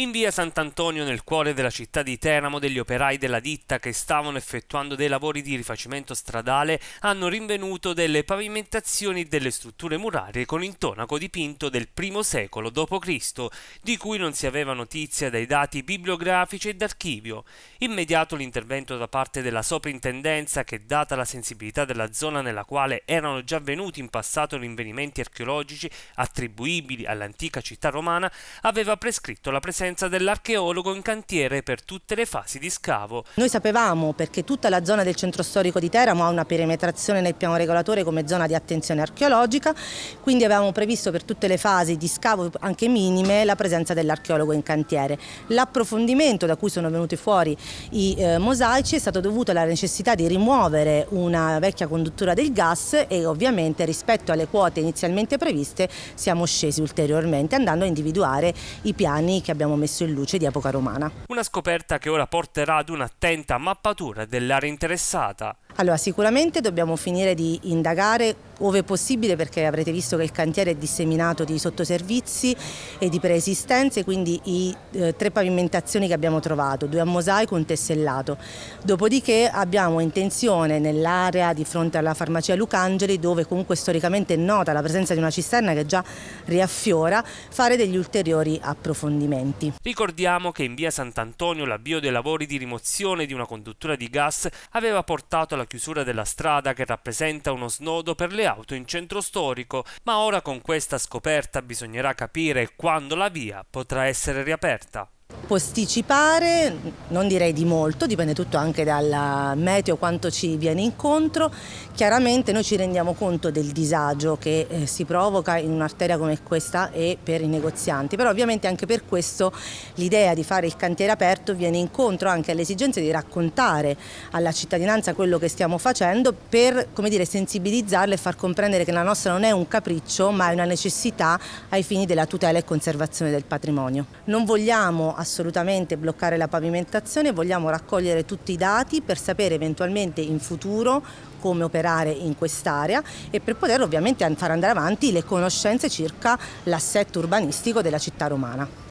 in via Sant'Antonio nel cuore della città di Teramo degli operai della ditta che stavano effettuando dei lavori di rifacimento stradale hanno rinvenuto delle pavimentazioni delle strutture murarie con intonaco dipinto del I secolo d.C., di cui non si aveva notizia dai dati bibliografici e d'archivio. Immediato l'intervento da parte della soprintendenza che, data la sensibilità della zona nella quale erano già avvenuti in passato rinvenimenti archeologici attribuibili all'antica città romana, aveva prescritto la presenza presenza dell'archeologo in cantiere per tutte le fasi di scavo. Noi sapevamo perché tutta la zona del centro storico di Teramo ha una perimetrazione nel piano regolatore come zona di attenzione archeologica, quindi avevamo previsto per tutte le fasi di scavo anche minime la presenza dell'archeologo in cantiere. L'approfondimento da cui sono venuti fuori i eh, mosaici è stato dovuto alla necessità di rimuovere una vecchia conduttura del gas e ovviamente rispetto alle quote inizialmente previste siamo scesi ulteriormente andando a individuare i piani che abbiamo messo in luce di epoca romana. Una scoperta che ora porterà ad un'attenta mappatura dell'area interessata allora, sicuramente dobbiamo finire di indagare ove possibile perché avrete visto che il cantiere è disseminato di sottoservizi e di preesistenze, quindi i eh, tre pavimentazioni che abbiamo trovato, due a mosaico e un tessellato. Dopodiché abbiamo intenzione nell'area di fronte alla farmacia Lucangeli, dove comunque storicamente è nota la presenza di una cisterna che già riaffiora, fare degli ulteriori approfondimenti. Ricordiamo che in via Sant'Antonio l'avvio dei lavori di rimozione di una conduttura di gas aveva portato alla chiusura della strada che rappresenta uno snodo per le auto in centro storico, ma ora con questa scoperta bisognerà capire quando la via potrà essere riaperta posticipare, non direi di molto, dipende tutto anche dal meteo, quanto ci viene incontro. Chiaramente noi ci rendiamo conto del disagio che eh, si provoca in un'arteria come questa e per i negozianti, però ovviamente anche per questo l'idea di fare il cantiere aperto viene incontro anche alle esigenze di raccontare alla cittadinanza quello che stiamo facendo per come dire, sensibilizzarla e far comprendere che la nostra non è un capriccio ma è una necessità ai fini della tutela e conservazione del patrimonio. Non vogliamo assolutamente assolutamente bloccare la pavimentazione, vogliamo raccogliere tutti i dati per sapere eventualmente in futuro come operare in quest'area e per poter ovviamente far andare avanti le conoscenze circa l'assetto urbanistico della città romana.